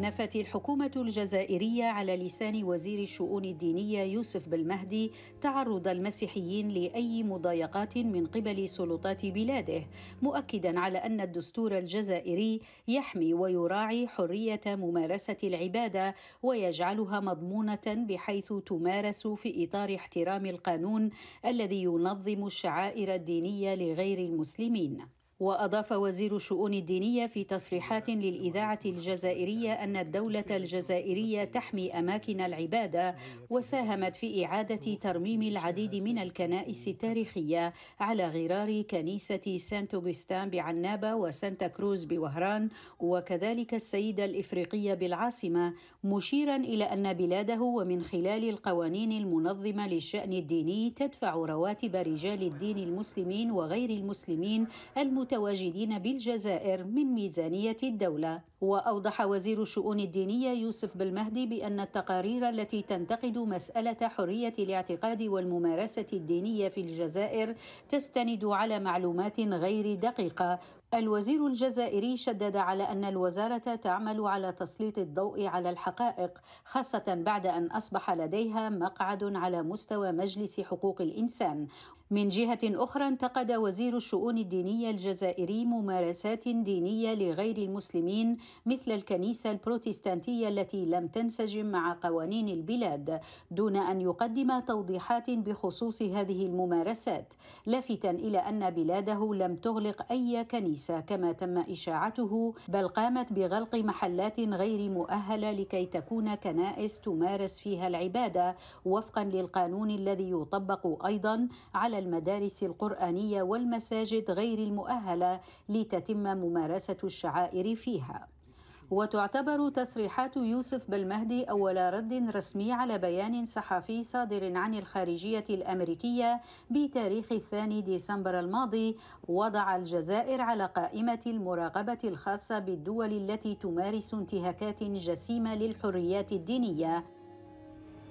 نفت الحكومة الجزائرية على لسان وزير الشؤون الدينية يوسف بالمهدي تعرض المسيحيين لأي مضايقات من قبل سلطات بلاده، مؤكدا على أن الدستور الجزائري يحمي ويراعي حرية ممارسة العبادة ويجعلها مضمونة بحيث تمارس في إطار احترام القانون الذي ينظم الشعائر الدينية لغير المسلمين. وأضاف وزير الشؤون الدينية في تصريحات للإذاعة الجزائرية أن الدولة الجزائرية تحمي أماكن العبادة وساهمت في إعادة ترميم العديد من الكنائس التاريخية على غرار كنيسة سانت أوغستان بعنابة وسانتا كروز بوهران وكذلك السيدة الإفريقية بالعاصمة مشيرا إلى أن بلاده ومن خلال القوانين المنظمة للشأن الديني تدفع رواتب رجال الدين المسلمين وغير المسلمين المت المتواجدين بالجزائر من ميزانية الدولة وأوضح وزير الشؤون الدينية يوسف بالمهدي بأن التقارير التي تنتقد مسألة حرية الاعتقاد والممارسة الدينية في الجزائر تستند على معلومات غير دقيقة الوزير الجزائري شدد على أن الوزارة تعمل على تسليط الضوء على الحقائق خاصة بعد أن أصبح لديها مقعد على مستوى مجلس حقوق الإنسان من جهة أخرى انتقد وزير الشؤون الدينية الجزائري ممارسات دينية لغير المسلمين مثل الكنيسة البروتستانتية التي لم تنسجم مع قوانين البلاد دون أن يقدم توضيحات بخصوص هذه الممارسات لافتا إلى أن بلاده لم تغلق أي كنيسة كما تم إشاعته بل قامت بغلق محلات غير مؤهلة لكي تكون كنائس تمارس فيها العبادة وفقا للقانون الذي يطبق أيضا على المدارس القرآنية والمساجد غير المؤهلة لتتم ممارسة الشعائر فيها. وتعتبر تصريحات يوسف بالمهدي أول رد رسمي على بيان صحفي صادر عن الخارجية الأمريكية بتاريخ الثاني ديسمبر الماضي وضع الجزائر على قائمة المراقبة الخاصة بالدول التي تمارس انتهاكات جسيمة للحريات الدينية